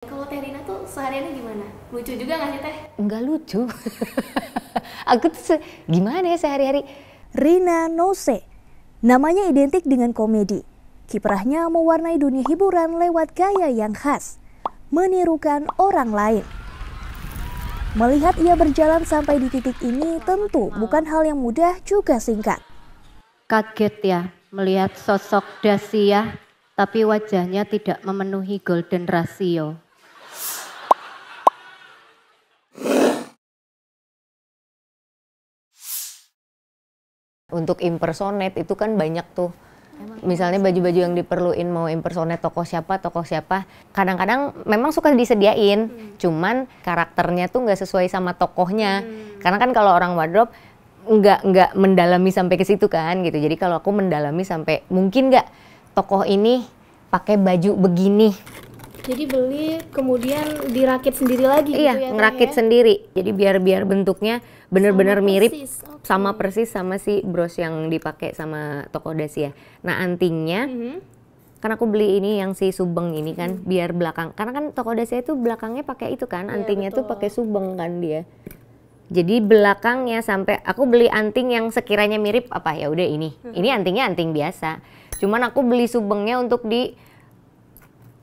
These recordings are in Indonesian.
Kalau Teh Rina tuh sehariannya gimana? Lucu juga nggak sih Teh? Enggak lucu. Aku tuh se, gimana ya sehari-hari? Rina Nose. Namanya identik dengan komedi. Kiprahnya mewarnai dunia hiburan lewat gaya yang khas. Menirukan orang lain. Melihat ia berjalan sampai di titik ini tentu bukan hal yang mudah juga singkat. Kaget ya melihat sosok Dasia tapi wajahnya tidak memenuhi golden ratio. Untuk impersonate itu kan banyak tuh. Misalnya baju-baju yang diperluin mau impersonate tokoh siapa, tokoh siapa. Kadang-kadang memang suka disediain, hmm. cuman karakternya tuh nggak sesuai sama tokohnya. Hmm. Karena kan kalau orang wardrobe nggak nggak mendalami sampai ke situ kan gitu. Jadi kalau aku mendalami sampai mungkin nggak tokoh ini pakai baju begini jadi beli kemudian dirakit sendiri lagi iya, gitu ya. ngerakit ya? sendiri. Jadi biar biar bentuknya bener-bener mirip Okay. sama persis sama si bros yang dipakai sama toko dasi ya. Nah antingnya mm -hmm. kan aku beli ini yang si subeng ini kan mm. biar belakang karena kan toko dasi itu belakangnya pakai itu kan iya, antingnya yeah, betul. tuh pakai subeng kan dia. Jadi belakangnya sampai aku beli anting yang sekiranya mirip apa ya udah ini. Mhm. Ini antingnya anting biasa. Cuman aku beli subengnya untuk di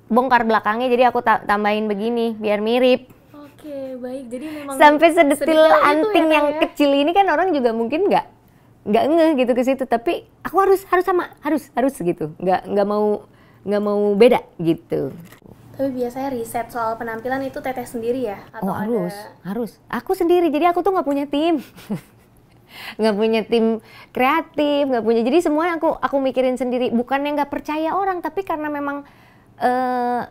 bongkar belakangnya jadi aku tambahin begini biar mirip Oke, baik. Jadi memang sampai sedetil ya, anting ya, yang ya. kecil ini kan orang juga mungkin nggak nggak ngeh gitu ke situ, tapi aku harus harus sama, harus harus gitu. Nggak nggak mau nggak mau beda gitu. Tapi biasanya riset soal penampilan itu teteh sendiri ya? Atau oh harus, ada... harus. Aku sendiri, jadi aku tuh nggak punya tim. nggak punya tim kreatif, nggak punya. Jadi semuanya aku aku mikirin sendiri. Bukan yang nggak percaya orang, tapi karena memang eh,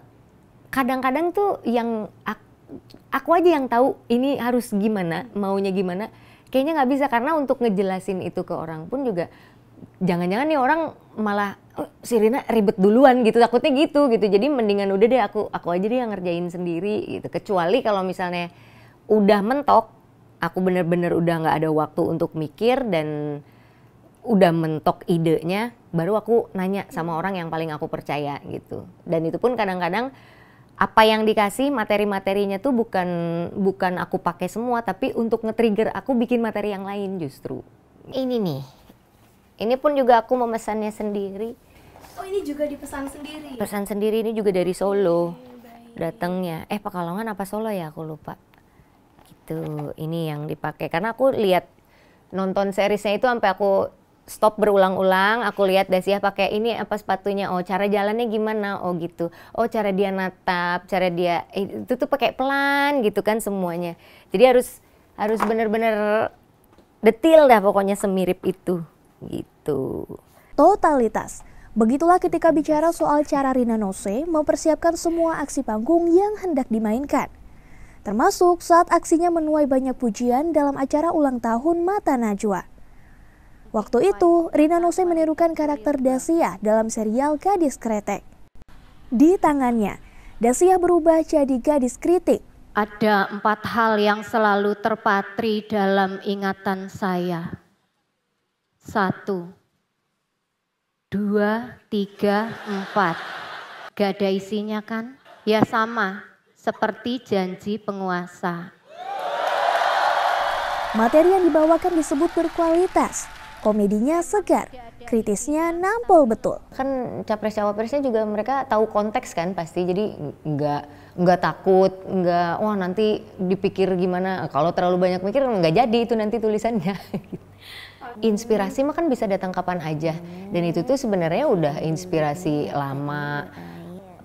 kadang-kadang uh, tuh yang aku aku aja yang tahu ini harus gimana maunya gimana kayaknya nggak bisa karena untuk ngejelasin itu ke orang pun juga jangan-jangan nih orang malah oh, si ribet duluan gitu takutnya gitu gitu jadi mendingan udah deh aku aku aja deh yang ngerjain sendiri gitu kecuali kalau misalnya udah mentok aku bener-bener udah nggak ada waktu untuk mikir dan udah mentok idenya baru aku nanya sama orang yang paling aku percaya gitu dan itu pun kadang-kadang apa yang dikasih materi-materinya tuh bukan bukan aku pakai semua tapi untuk nge-trigger aku bikin materi yang lain justru. Ini nih. Ini pun juga aku memesannya sendiri. Oh, ini juga dipesan sendiri. Pesan sendiri ini juga dari Solo. datangnya. Eh, Pekalongan apa Solo ya aku lupa. Gitu. Ini yang dipakai karena aku lihat nonton serisnya itu sampai aku stop berulang-ulang aku lihat ya pakai ini apa sepatunya oh cara jalannya gimana oh gitu oh cara dia natap cara dia itu tuh pakai pelan gitu kan semuanya jadi harus harus bener-bener detail dah pokoknya semirip itu gitu totalitas Begitulah ketika bicara soal cara Rina Nose mempersiapkan semua aksi panggung yang hendak dimainkan. Termasuk saat aksinya menuai banyak pujian dalam acara ulang tahun Mata Najwa. Waktu itu, Rina Nose menirukan karakter Dasia dalam serial Gadis Kretek. Di tangannya, Dasia berubah jadi gadis kritik. Ada empat hal yang selalu terpatri dalam ingatan saya. Satu, dua, tiga, empat. Gak ada isinya kan? Ya sama, seperti janji penguasa. Materi yang dibawakan disebut berkualitas, komedinya segar, kritisnya nampol betul. Kan capres cawapresnya juga mereka tahu konteks kan pasti, jadi nggak nggak takut, nggak wah nanti dipikir gimana. Kalau terlalu banyak mikir nggak jadi itu nanti tulisannya. inspirasi mah kan bisa datang kapan aja, dan itu tuh sebenarnya udah inspirasi lama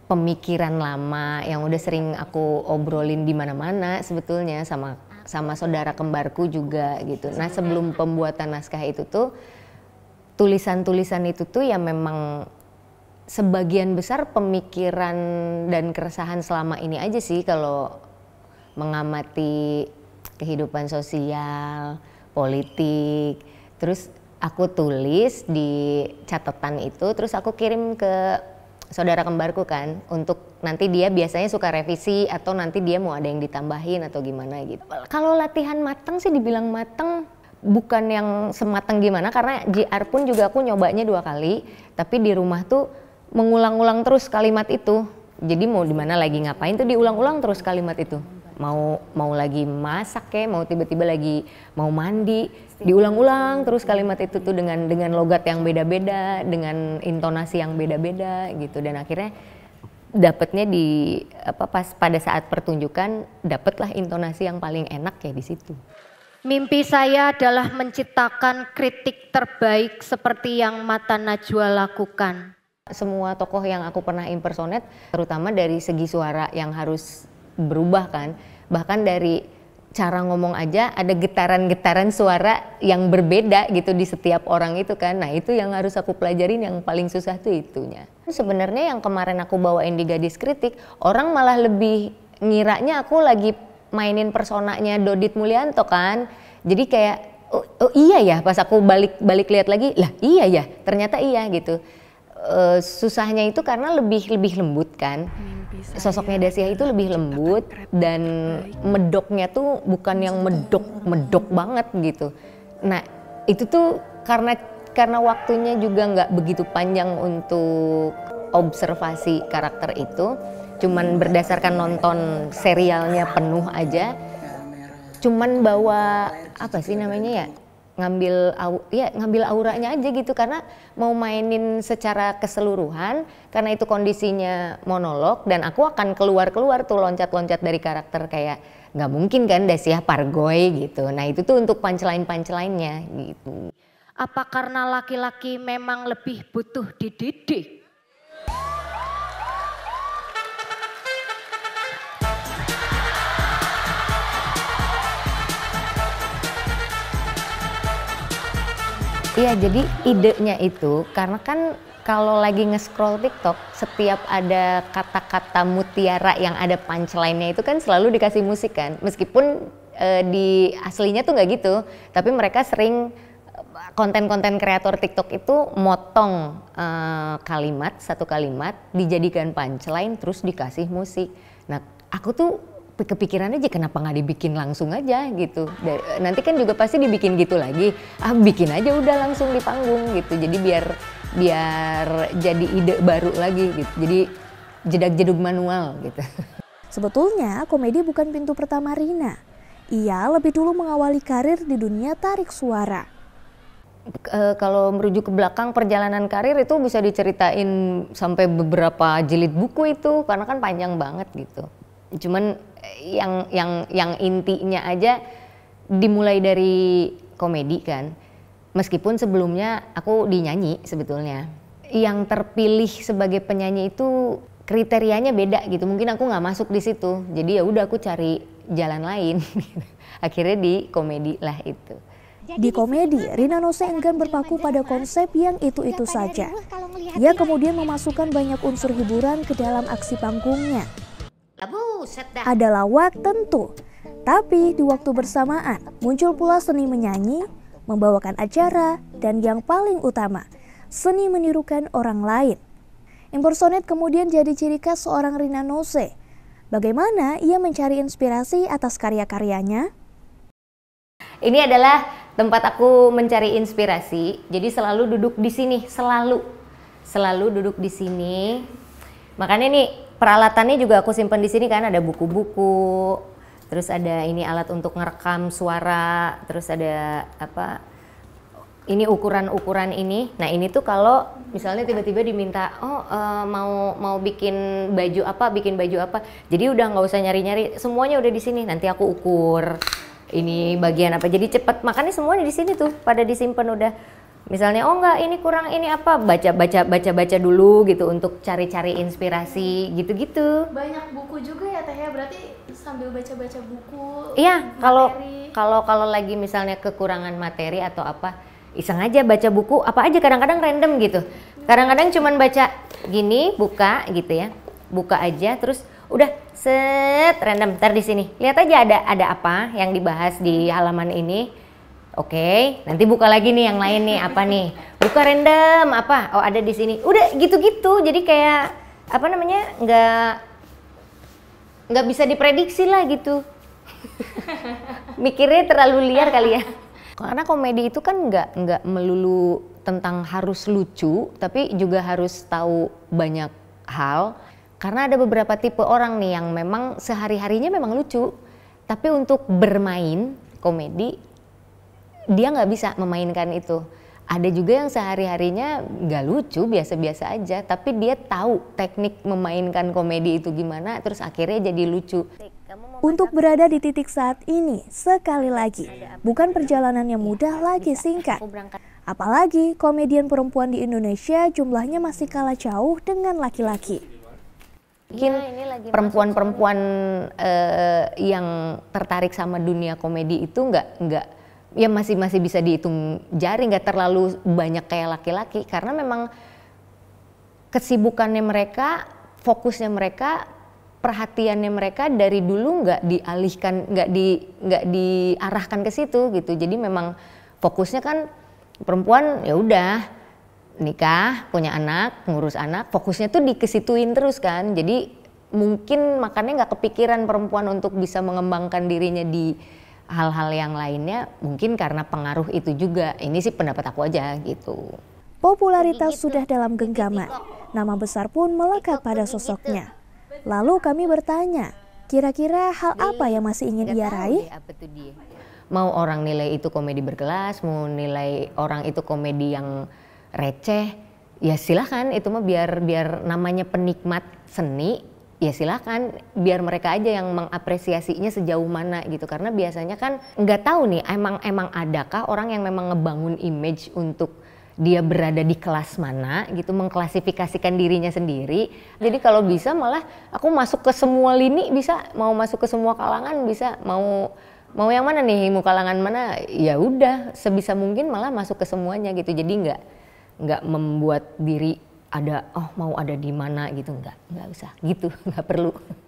pemikiran lama yang udah sering aku obrolin di mana-mana sebetulnya sama sama saudara kembarku juga gitu. Nah sebelum pembuatan naskah itu tuh tulisan-tulisan itu tuh ya memang sebagian besar pemikiran dan keresahan selama ini aja sih kalau mengamati kehidupan sosial, politik. Terus aku tulis di catatan itu, terus aku kirim ke saudara kembarku kan untuk nanti dia biasanya suka revisi atau nanti dia mau ada yang ditambahin atau gimana gitu. Kalau latihan mateng sih dibilang mateng bukan yang sematang gimana karena JR pun juga aku nyobanya dua kali tapi di rumah tuh mengulang-ulang terus kalimat itu jadi mau dimana lagi ngapain tuh diulang-ulang terus kalimat itu mau mau lagi masak kayak mau tiba-tiba lagi mau mandi diulang-ulang terus kalimat itu tuh dengan dengan logat yang beda-beda dengan intonasi yang beda-beda gitu dan akhirnya dapatnya di apa pas pada saat pertunjukan dapatlah intonasi yang paling enak ya di situ. Mimpi saya adalah menciptakan kritik terbaik seperti yang Mata Najwa lakukan. Semua tokoh yang aku pernah impersonate, terutama dari segi suara yang harus berubah kan bahkan dari cara ngomong aja ada getaran-getaran suara yang berbeda gitu di setiap orang itu kan. Nah itu yang harus aku pelajarin yang paling susah tuh itunya. Sebenarnya yang kemarin aku bawain di Gadis Kritik, orang malah lebih ngiranya aku lagi mainin personanya Dodit Mulyanto kan. Jadi kayak oh, oh iya ya pas aku balik balik lihat lagi lah iya ya ternyata iya gitu. uh, susahnya itu karena lebih lebih lembut kan. Hmm sosoknya ya. Dasia itu lebih lembut dan medoknya tuh bukan yang medok medok banget gitu. Nah itu tuh karena karena waktunya juga nggak begitu panjang untuk observasi karakter itu, cuman berdasarkan nonton serialnya penuh aja, cuman bawa apa sih namanya ya gitu ngambil ya ngambil auranya aja gitu karena mau mainin secara keseluruhan karena itu kondisinya monolog dan aku akan keluar-keluar tuh loncat-loncat dari karakter kayak nggak mungkin kan Dasia Pargoy gitu. Nah, itu tuh untuk punchline-punchline-nya gitu. Apa karena laki-laki memang lebih butuh dididik? Iya, jadi idenya itu karena kan kalau lagi nge-scroll TikTok, setiap ada kata-kata mutiara yang ada punchline-nya itu kan selalu dikasih musik kan. Meskipun e, di aslinya tuh nggak gitu, tapi mereka sering eh, konten-konten kreator TikTok itu motong e, kalimat, satu kalimat dijadikan punchline terus dikasih musik. Nah, aku tuh kepikiran aja kenapa nggak dibikin langsung aja gitu nanti kan juga pasti dibikin gitu lagi ah bikin aja udah langsung di panggung gitu jadi biar biar jadi ide baru lagi gitu jadi jedak jeduk manual gitu sebetulnya komedi bukan pintu pertama Rina ia lebih dulu mengawali karir di dunia tarik suara e, kalau merujuk ke belakang perjalanan karir itu bisa diceritain sampai beberapa jilid buku itu karena kan panjang banget gitu cuman eh, yang yang yang intinya aja dimulai dari komedi kan meskipun sebelumnya aku dinyanyi sebetulnya yang terpilih sebagai penyanyi itu kriterianya beda gitu mungkin aku nggak masuk di situ jadi ya udah aku cari jalan lain akhirnya di komedi lah itu di komedi, Rina Nose enggan berpaku pada konsep yang itu-itu saja. Ia kemudian memasukkan banyak unsur hiburan ke dalam aksi panggungnya adalah waktu tentu. Tapi di waktu bersamaan muncul pula seni menyanyi, membawakan acara, dan yang paling utama, seni menirukan orang lain. Impersonate kemudian jadi ciri khas seorang Rina Nose. Bagaimana ia mencari inspirasi atas karya-karyanya? Ini adalah tempat aku mencari inspirasi. Jadi selalu duduk di sini, selalu. Selalu duduk di sini. Makanya nih peralatannya juga aku simpen di sini kan ada buku-buku terus ada ini alat untuk ngerekam suara terus ada apa ini ukuran-ukuran ini nah ini tuh kalau misalnya tiba-tiba diminta oh uh, mau mau bikin baju apa bikin baju apa jadi udah nggak usah nyari-nyari semuanya udah di sini nanti aku ukur ini bagian apa jadi cepat makanya semuanya di sini tuh pada disimpan udah misalnya oh enggak ini kurang ini apa baca baca baca baca dulu gitu untuk cari-cari inspirasi gitu-gitu banyak buku juga ya teh ya berarti sambil baca-baca buku iya kalau kalau kalau lagi misalnya kekurangan materi atau apa iseng aja baca buku apa aja kadang-kadang random gitu kadang-kadang cuman baca gini buka gitu ya buka aja terus udah set random ntar di sini lihat aja ada ada apa yang dibahas di halaman ini Oke, nanti buka lagi nih yang lain nih apa nih? Buka random apa? Oh ada di sini. Udah gitu-gitu. Jadi kayak apa namanya? Nggak nggak bisa diprediksi lah gitu. Mikirnya terlalu liar kali ya. Karena komedi itu kan nggak nggak melulu tentang harus lucu, tapi juga harus tahu banyak hal. Karena ada beberapa tipe orang nih yang memang sehari-harinya memang lucu, tapi untuk bermain komedi dia nggak bisa memainkan itu ada juga yang sehari-harinya nggak lucu, biasa-biasa aja, tapi dia tahu teknik memainkan komedi itu gimana, terus akhirnya jadi lucu. Untuk berada di titik saat ini, sekali lagi, bukan perjalanan yang iya, mudah lagi singkat. Apalagi komedian perempuan di Indonesia jumlahnya masih kalah jauh dengan laki-laki. Mungkin iya, perempuan-perempuan uh, yang tertarik sama dunia komedi itu nggak nggak ya masih masih bisa dihitung jari nggak terlalu banyak kayak laki-laki karena memang kesibukannya mereka fokusnya mereka perhatiannya mereka dari dulu nggak dialihkan nggak di nggak diarahkan ke situ gitu jadi memang fokusnya kan perempuan ya udah nikah punya anak ngurus anak fokusnya tuh dikesituin terus kan jadi mungkin makanya nggak kepikiran perempuan untuk bisa mengembangkan dirinya di hal-hal yang lainnya mungkin karena pengaruh itu juga. Ini sih pendapat aku aja gitu. Popularitas sudah dalam genggaman, nama besar pun melekat pada sosoknya. Lalu kami bertanya, kira-kira hal apa yang masih ingin ia raih? mau orang nilai itu komedi berkelas, mau nilai orang itu komedi yang receh, ya silahkan itu mah biar biar namanya penikmat seni ya silakan biar mereka aja yang mengapresiasinya sejauh mana gitu karena biasanya kan nggak tahu nih emang emang adakah orang yang memang ngebangun image untuk dia berada di kelas mana gitu mengklasifikasikan dirinya sendiri jadi kalau bisa malah aku masuk ke semua lini bisa mau masuk ke semua kalangan bisa mau mau yang mana nih mau kalangan mana ya udah sebisa mungkin malah masuk ke semuanya gitu jadi nggak nggak membuat diri ada oh mau ada di mana gitu nggak nggak usah gitu nggak perlu